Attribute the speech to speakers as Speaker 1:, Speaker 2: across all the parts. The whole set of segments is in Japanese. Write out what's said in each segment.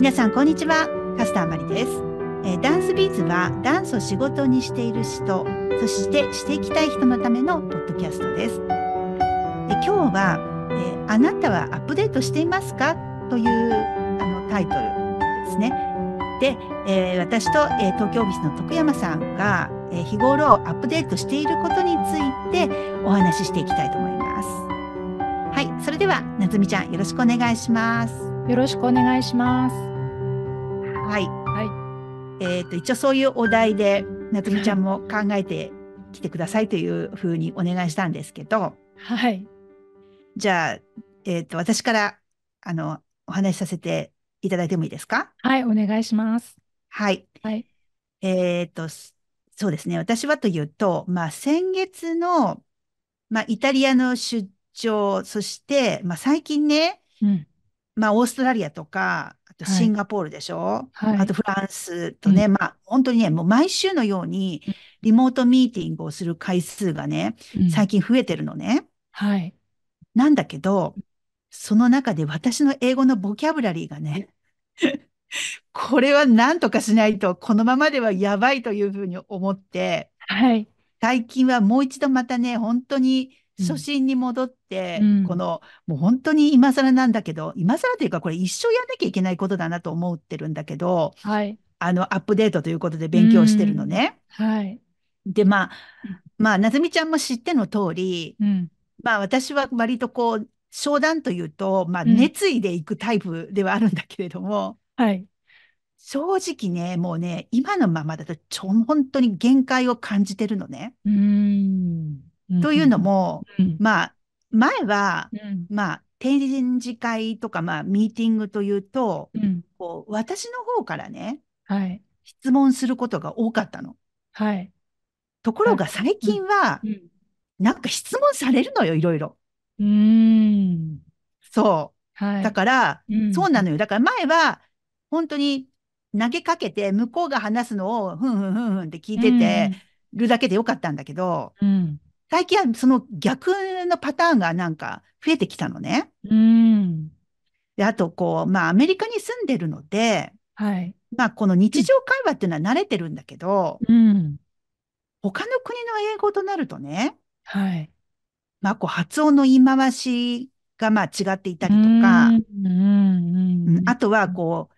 Speaker 1: 皆さん、こんにちは。カスタマリです。えー、ダンスビーズは、ダンスを仕事にしている人、そしてしていきたい人のためのポッドキャストです。で今日は、えー、あなたはアップデートしていますかというあのタイトルですね。で、えー、私と、え東京オフィスの徳山さんが、え日頃アップデートしていることについてお話ししていきたいと思います。はい、それでは、なつみちゃん、よろしくお願いします。よろしくお願いします。はい。はい。えっ、ー、と、一応そういうお題で、夏みちゃんも考えてきてくださいというふうにお願いしたんですけど。はい。じゃあ、えっ、ー、と、私から、あの、お話しさせていただいてもいいですかはい、お願いします。はい。はい。えっ、ー、と、そうですね。私はというと、まあ、先月の、まあ、イタリアの出張、そして、まあ、最近ね、うん、まあ、オーストラリアとか、あとシンガポールでしょ、はい、あとフランスとね、まあ、本当にね、もう毎週のように、リモートミーティングをする回数がね、最近増えてるのね。はい。なんだけど、その中で私の英語のボキャブラリーがね、これは何とかしないと、このままではやばいというふうに思って、はい。最近はもう一度またね、本当に初心に戻って、うん、この、もう本当に今更なんだけど、今更というかこれ一生やんなきゃいけないことだなと思ってるんだけど、はい、あの、アップデートということで勉強してるのね。うん、はい。で、まあ、まあ、なずみちゃんも知っての通り、うん、まあ私は割とこう、商談というと、まあ熱意でいくタイプではあるんだけれども、はい。正直ね、もうね、今のままだと、ちょ、本当に限界を感じてるのね。
Speaker 2: うん。
Speaker 1: というのも、まあ、前は、まあ、展示会とか、まあ、ミーティングというと、こう私の方からね、はい、質問することが多かったの。はい、ところが最近は、なんか質問されるのよ、いろいろ。うん。そう。はい、だから、うん、そうなのよ。だから前は、本当に投げかけて、向こうが話すのを、ふんふんふんふんって聞いててるだけでよかったんだけど、うん、最近はその逆のパターンがなんか増えてきたのね。うん。で、あとこう、まあアメリカに住んでるので、はい。まあこの日常会話っていうのは慣れてるんだけど、うん。他の国の英語となるとね、はい。まあこう発音の言い回しがまあ違っていたりとか、うん。あとはこ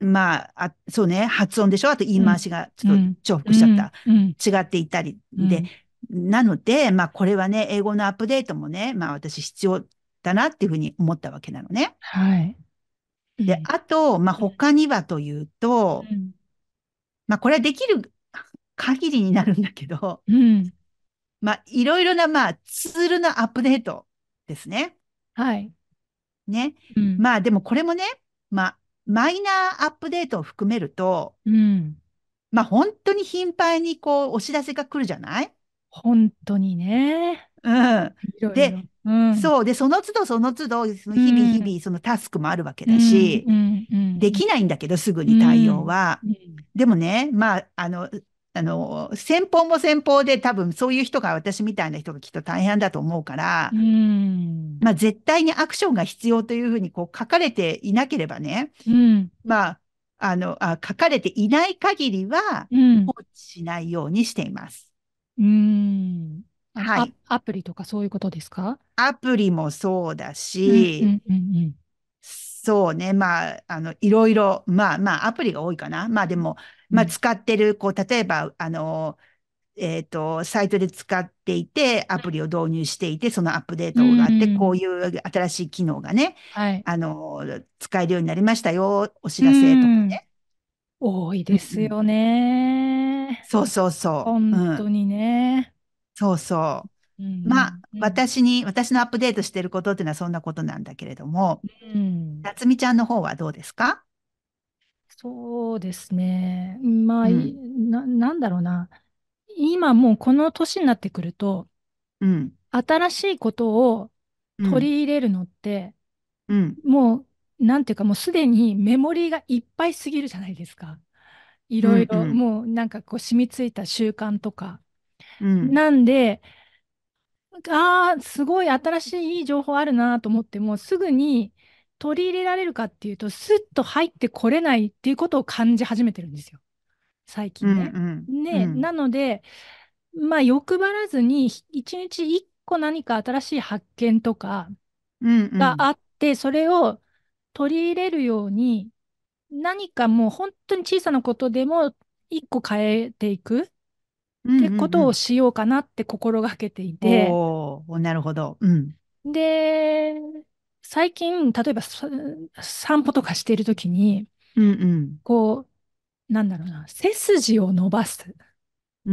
Speaker 1: う、まあ、あ、そうね、発音でしょあと言い回しがちょっと重複しちゃった。うんうん、違っていたりで、なので、まあ、これはね、英語のアップデートもね、まあ、私必要だなっていうふうに思ったわけなのね。はい。で、あと、まあ、他にはというと、うん、まあ、これはできる限りになるんだけど、うん、まあ、いろいろな、まあ、ツールのアップデートですね。はい。ね。うん、まあ、でもこれもね、まあ、マイナーアップデートを含めると、うん、まあ、本当に頻繁にこう、お知らせが来るじゃない本当にね。うん、で、うん、そうでその都度その都度その日々日々そのタスクもあるわけだし、うんうん、できないんだけどすぐに対応は。でもねまああのあの先方も先方で多分そういう人が私みたいな人がきっと大変だと思うから、まあ、絶対にアクションが必要というふうにこう書かれていなければね、まああのあ書かれていない限りは放置しないようにしています。
Speaker 2: うん。
Speaker 1: はい。アプリとかそういうことですかアプリもそうだし、そうね。まあ、あの、いろいろ、まあまあ、アプリが多いかな。まあでも、まあ、使ってる、こう、例えば、あの、えっと、サイトで使っていて、アプリを導入していて、そのアップデートがあって、こういう新しい機能がね、あの、使えるようになりましたよ、お知らせとかね。多いですよね
Speaker 2: そうそうそう。本当
Speaker 1: にね。そうそう。まあ、私に、私のアップデートしてることっていうのはそんなことなんだけれども、うん、夏美ちゃんの方はどうですか
Speaker 2: そうですね。まあ、うん、な、なんだろうな。今もうこの年になってくると、うん、新しいことを取り入れるのって、うん、もう、なんていうかもうすでにメモリーがいっぱいすぎるじゃないですか。
Speaker 1: いろいろ、も
Speaker 2: うなんかこう染みついた習慣とか、うん、なんでああすごい新しいいい情報あるなと思ってもすぐに取り入れられるかっていうとすっと入ってこれないっていうことを感じ始めてるんですよ最近ね。うんうん、ね、うん、なのでまあ欲張らずに一日一個何か新しい発見とかがあって、うんうん、それを取り入れるように何かもう本当に小さなことでも一個変えていくってことをしようかなって心がけていて。
Speaker 1: おおなるほど。うん、
Speaker 2: で、最近、例えば散歩とかしているときに、うんうん、こう、なんだろうな、背筋を伸ばすって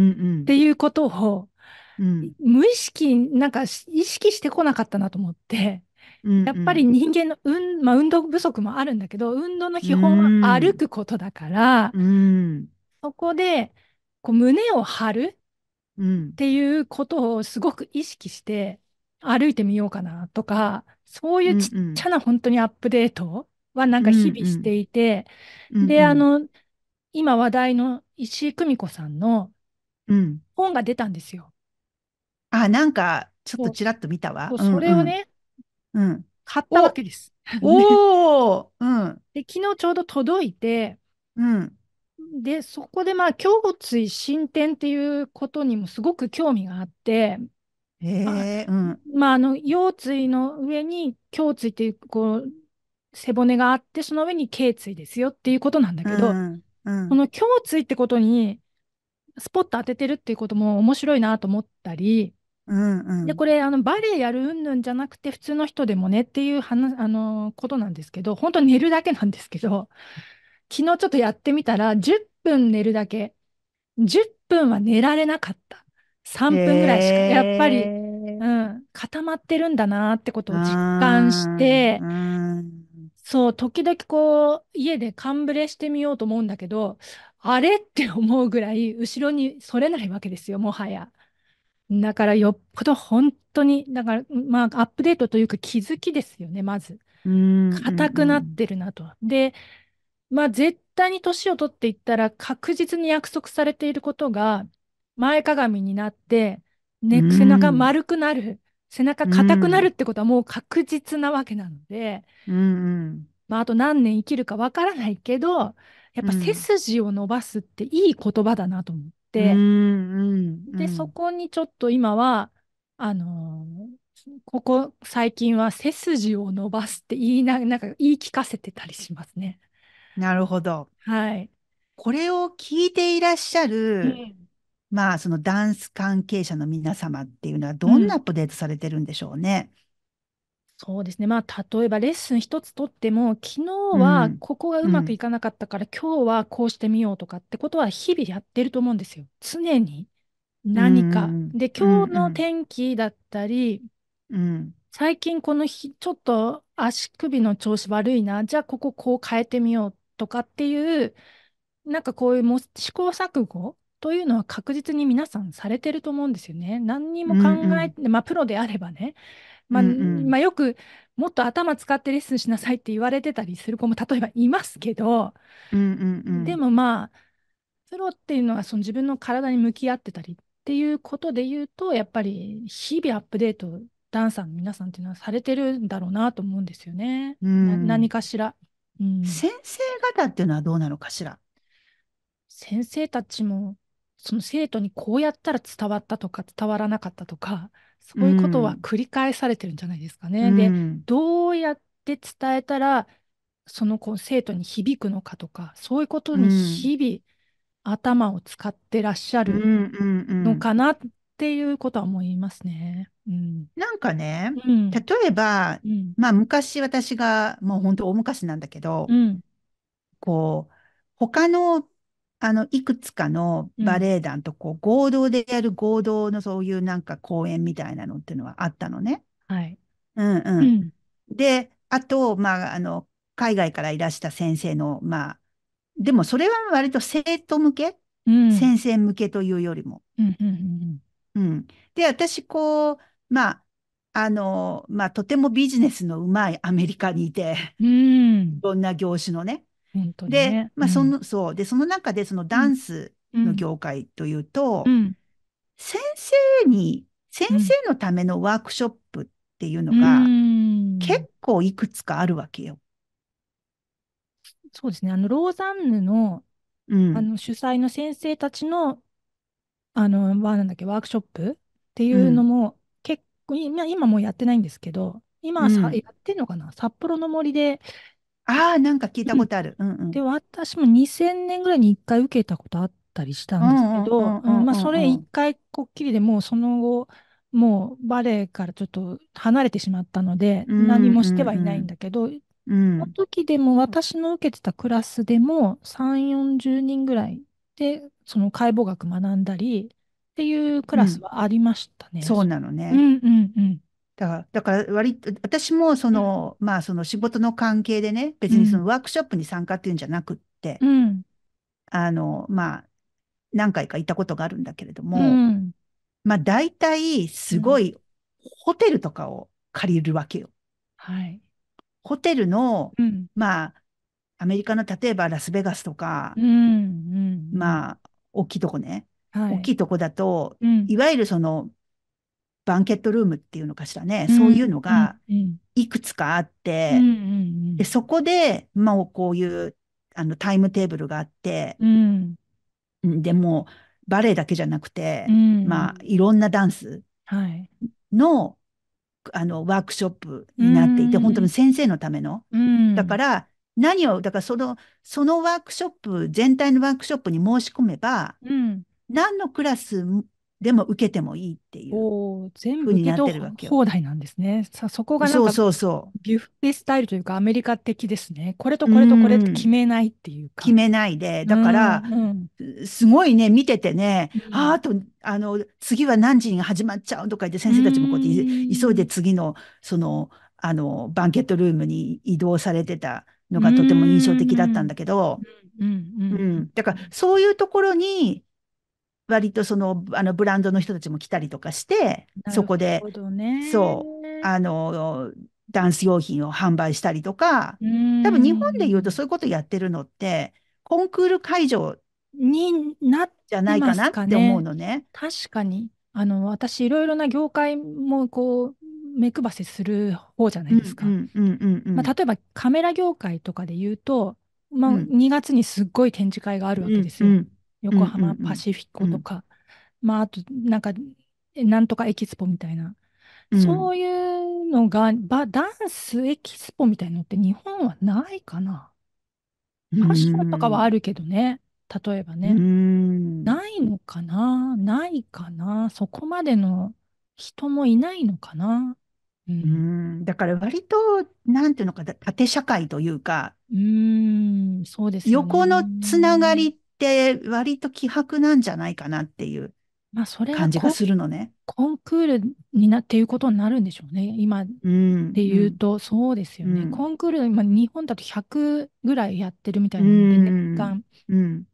Speaker 2: いうことを、うんうん、無意識、なんか意識してこなかったなと思って、やっぱり人間の運,、まあ、運動不足もあるんだけど運動の基本は歩くことだから、うん、そこでこう胸を張るっていうことをすごく意識して歩いてみようかなとかそういうちっちゃな本当にアップデートはなんか日々していて、うんうん、で、あの今話題の石井久美子さんの本が出たんですよ。
Speaker 1: うん、あなんかちょっとちらっと見たわ。それをね、うん、買ったわけです。お お、うん、で
Speaker 2: 昨日ちょうど届い
Speaker 1: て、うん、
Speaker 2: でそこでまあ胸椎進展っていうことにもすごく興味があって、
Speaker 1: えーうん、
Speaker 2: まああの腰椎の上に胸椎っていうこう背骨があってその上に頸椎ですよっていうことなんだけど、うんうん、この胸椎ってことにスポット当ててるっていうことも面白いなと思ったり、うんうん、でこれあのバレエやるうんぬんじゃなくて普通の人でもねっていう話あのことなんですけど本当寝るだけなんですけど 昨日ちょっとやってみたら10分寝るだけ10分は寝られなかった3分ぐらいしか、えー、やっぱり、うん、固まってるんだなってことを実感して、そう時々こう家で勘ブレしてみようと思うんだけどあれって思うぐらい後ろにそれないわけですよもはや。だからよっぽど本当に、だから、まあ、アップデートというか気づきですよね、まず。硬くなってるなと。で、まあ、絶対に年を取っていったら確実に約束されていることが前かがみになって、ね、背中丸くなる、背中硬くなるってことはもう確実なわけなので、まあ、あと何年生きるかわからないけど、やっぱ背筋を伸ばすっていい言葉だなと思っううんん、で、そこにちょっと今は、あのー、ここ最近は背筋を伸ばすって言
Speaker 1: いな、なんか言い聞かせてたりしますね。なるほど。はい。これを聞いていらっしゃる、うん、まあ、そのダンス関係者の皆様っていうのは、どんなアップデートされてるんでしょうね。うんそうですね。まあ、例えばレッス
Speaker 2: ン一つとっても、昨日うはん、ここがううまくいかなかったから、今日はこうしてみようとかってことは日々やってると思うんですよ。常に何か。で、今日の天気だったり、うん、最近この日、ちょっと足首の調子悪いな。じゃあ、こここう変えてみようとかっていう、なんかこういうもう試行錯誤というのは確実に皆さんされてると思うんですよね。何にも考えて、まあ、プロであればね。まあ、まあ、よくもっと頭使ってレッスンしなさいって言われてたりする子も例えばいますけど、
Speaker 1: うんうんうん、で
Speaker 2: もまあプロっていうのはその自分の体に向き合ってたりっていうことで言うとやっぱり日々アップデートダンサーの皆さんっていうのはされてるんだろうなと思うんですよね。うん、何かしら、うん、先生方っていうのはどうなのかしら先生たちもその生徒にこうやったら伝わったとか伝わらなかったとかそういうことは繰り返されてるんじゃないですかね。うん、でどうやって伝えたらその子生徒に響くのかとかそういうことに日々、頭を使ってらっしゃるのかなっていうことは思いますね。
Speaker 1: うんなんかね、うん、例えば、うん、まあ昔私がもう本当大昔なんだけど、こう他のあの、いくつかのバレエ団とこう、合同でやる合同のそういうなんか公演みたいなのっていうのはあったのね。はい。うんうん。うん、で、あと、まあ、あの、海外からいらした先生の、まあ、でもそれは割と生徒向け、うん、先生向けというよりも。で、私、こう、まあ、あの、まあ、とてもビジネスのうまいアメリカにいて、うん、い ろんな業種のね。で、まあ、その、うん、そう。で、その中で、そのダンスの業界というと、うん、先生に、先生のためのワークショップっていうのが、結構いくつかあるわけよ。そうですね。あの、ローザンヌの、あの、
Speaker 2: 主催の先生たちの、あの、なんだっけ、ワークショップっていうのも、結構、今、今もうやってないんですけど、今さ、うん、やってんのかな札幌の森でああ、なんか聞いたことある。うんうん。で、私も2000年ぐらいに1回受けたことあったりしたんですけど、うんうんううんまあ、それ1回こっきりでもうその後、もうバレエからちょっと離れてしまったので、何もしてはいないんだけど、こその。時でも私の受けてたクラスでも3、40人ぐらい
Speaker 1: で、その解剖学学んだりっていうクラスはありましたね。そうなのうね。んうんうん。だから、割と、私もその、まあその仕事の関係でね、別にそのワークショップに参加っていうんじゃなくって、あの、まあ、何回か行ったことがあるんだけれども、まあ大体すごいホテルとかを借りるわけよ。はい。ホテルの、まあ、アメリカの例えばラスベガスとか、まあ、大きいとこね、はい、大きいとこだと、いわゆるその、バンケットルームっていうのかしらね、うん、そういうのがいくつかあって、うんうん、でそこでまこういうあのタイムテーブルがあって、でもバレエだけじゃなくて、まあいろんなダンスの、はいあのワークショップになっていて、本当に先生のための。だから何をだからそのそのワークショップ全体のワークショップに申し込めば、うん、何のクラスでも受けてもいいっていう全部になってるわけよ。放題なんですね。さそこがなんかそうそう
Speaker 2: ビュッフェスタイルというかア
Speaker 1: メリカ的ですね。これとこれとこれって決めないっていうか。決めないで。だから、うんうん、すごいね、見ててね、うん、あと、あの、次は何時に始まっちゃうとか言って先生たちもこうやって急いで次の、その、あの、バンケットルームに移動されてたのがとても印象的だったんだけど、うんうん、だからそういうところに割とその、あの、ブランドの人たちも来たりとかして、そこで、ね、そう、あの、ダンス用品を販売したりとか、多分日本で言うとそういうことやってるのって、コンクール会場
Speaker 2: になっじゃないかなって思うのね。ね確かに。あの、私、いろいろな業界も、こう、目配せする方じゃないですか。まあ、例えばカメラ業界とかで言うと、まあ、2月にすっごい展示会があるわけですよ。うんうん横浜パシフィコとか、まあ、あと、なんか、なんとかエキスポみたいな、そういうのが、ば、ダンスエキスポみたいのって日本はないかな。ファッションとかはあるけどね、例えばね。ないのかなないかなそこまでの
Speaker 1: 人もいないのかなうん、だから割と、なんていうのか、縦社会というか、う
Speaker 2: ん、そうですね。横
Speaker 1: のつながりって割と希薄なんじゃないかなっていう感じがするのね。まあ、コンクー
Speaker 2: ルになっていうことになるんでしょうね。今で言うと、そうですよね。うん、コンクール、今日本だと100ぐらいやってるみたいなんで、年間。うん、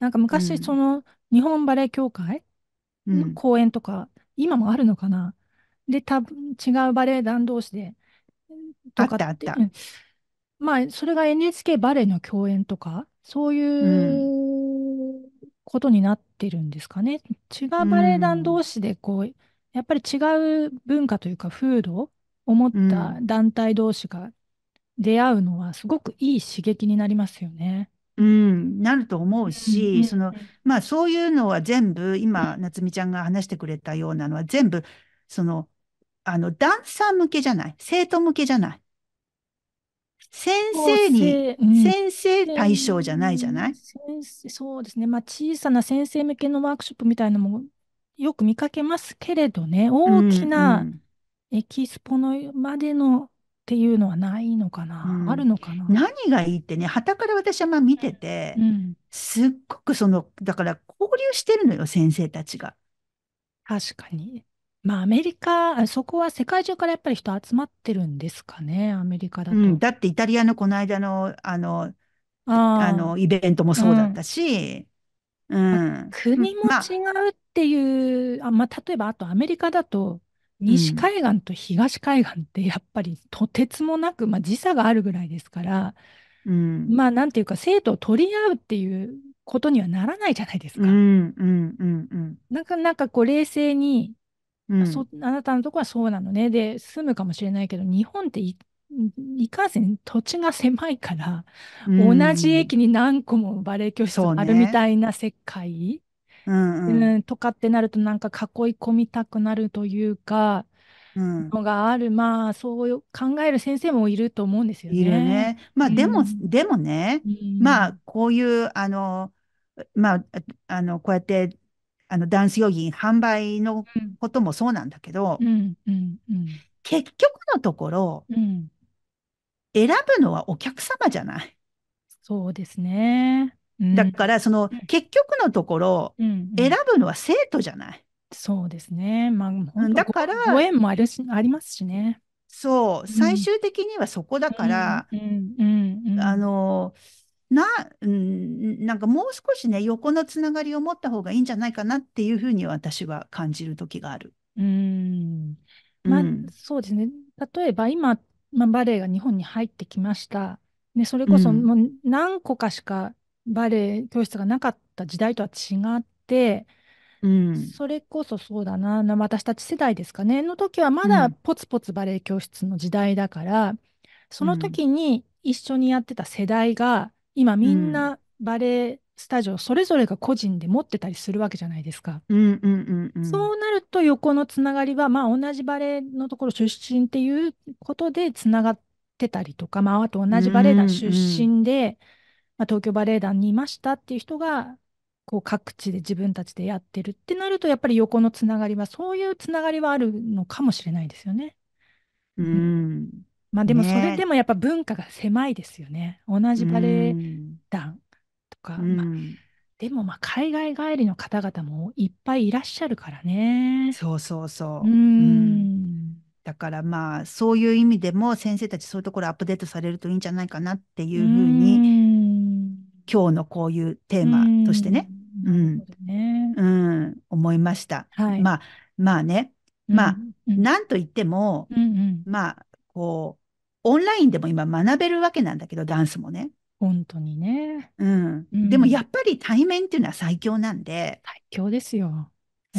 Speaker 2: なんか昔、その日本バレエ協会の公演とか、今もあるのかな。で、多分違うバレエ団同士でとかっあったあった。まあ、それが NHK バレエの共演とか、そう
Speaker 1: い
Speaker 2: うことになってるんですかね。違うバレエ団同士で、こう、やっぱり違う文化というか、風土を持った団体同士が
Speaker 1: 出会うのは、すごくいい刺激になりますよね。うん、なると思うし、うん、その、まあ、そういうのは全部、今、夏美ちゃんが話してくれたようなのは、全部、その、あの、ダンサー向けじゃない、生徒向けじゃない。先生に、うん、先生対象じゃないじゃない先
Speaker 2: 生そうですね。まあ、小さな先生向けのワークショップみたいなのもよく見かけますけれど
Speaker 1: ね、大きな
Speaker 2: エキスポのまでのっていうのはないのかな、うん、あるのかな
Speaker 1: 何がいいってね、はたから私はまあ見てて、うん、すっごくその、だから交流してるのよ、先生たちが。確かに。
Speaker 2: まあ、アメリカ、そこは世界中からやっぱり人集まってるんですかね、アメリカだうと。だ
Speaker 1: ってイタリアのこの間の、あの、あああの、イベントもそうだったし、うん。国もま違うっていう、あ、まあ、例えばあとアメリカ
Speaker 2: だと、西ん、海岸と東海岸ってやっぱりとてつもなく、まあ、時差があるぐらいですから、うん、まあなんていうか生徒を取り合うっていうことにはならないじゃないですか。うん、うん、うん。なかなかこう冷静にまあ、そあなたのとこはそうなのねで住むかもしれないけど日本っていいかんせん土地が狭いから、うん、同じ駅に何個もバレエ教室あるみたいな世界、ね、うん、うん、とかってなるとなんか囲い込みたくなるというか、のがある、まあそう考える先生もいると思うんですよね。いるね。
Speaker 1: まあでも、うん、でもね、うん、まあこういうあのまああのこうやってあのダンス用品販売のこともそうなんだけど、うんうんうん、結局のところ、選ぶのはお客様じゃない。そうですね。だからその、結局のところ、選ぶのは生徒じゃない。そうですね。ま
Speaker 2: あ、だからご縁
Speaker 1: もあるしありますしね。そう最終的にはそこだから、あのな、うん、なんかもう少しね、横のつながりを持った方がいいんじゃないかなっていうふうに私は感じる時がある。う
Speaker 2: ん。まあ、うん、そうですね。例えば今、まあ、バレエが日本に入ってきました。ね、それこそもう何個かしかバレエ教室がなかった時代とは違って、うん、それこそそうだな、私たち世代ですかね、の時はまだポツポツバレエ教室の時代だから、その時に一緒にやってた世代が、今みんなバレエスタジオそれぞれが個人で持ってたりするわけじゃないですか。そうなると横のつながりは、まあ、同じバレエのところ出身っていうことでつながってたりとか、まあ、あと同じバレエ団出身で、東京バレエ団にいましたっていう人がこう各地で自分たちでやってるってなるとやっぱり横のつながりはそういうつながりはあるのかもしれないですよね。うん、うんまあでもそれでもやっぱ文化が狭いですよね。同じバレエ団とか、うんまあ、でもまあ海外帰りの方々もいっぱいいらっ
Speaker 1: しゃるからね。そうそうそう。うん、だからまあそういう意味でも先生たちそういうところアップデートされるといいんじゃないかなっていうふうに、ん、今日のこういうテーマとしてね。うん、ね、うん、思いました。はい、まあまあね、まあ、何、うん、なんと言っても、うんうん、まあこうオンラインでも今学べるわけなんだけど、ダンスもね。本当
Speaker 2: にね。
Speaker 1: うん。うん、でもやっぱり対面っていうのは最強なんで。最強ですよ。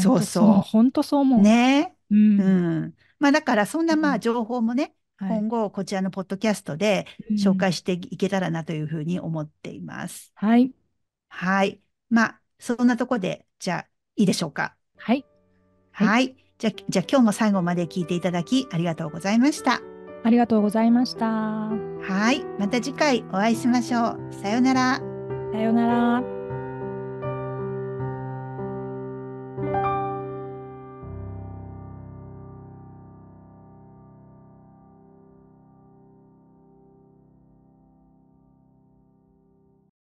Speaker 1: そうそう。本当そう思う。ね。うん。うん、まあだからそんなまあ情報もね、うん、今後こちらのポッドキャストで紹介していけたらなというふうに思っています。はい。はい。まあそんなとこで、じゃあいいでしょうか。はい。はい。はい、じゃあ、じゃあ今日も最後まで聞いていただきありがとうございました。ありがとうございました。はい、また次回お会いしましょう。さようなら。さようなら。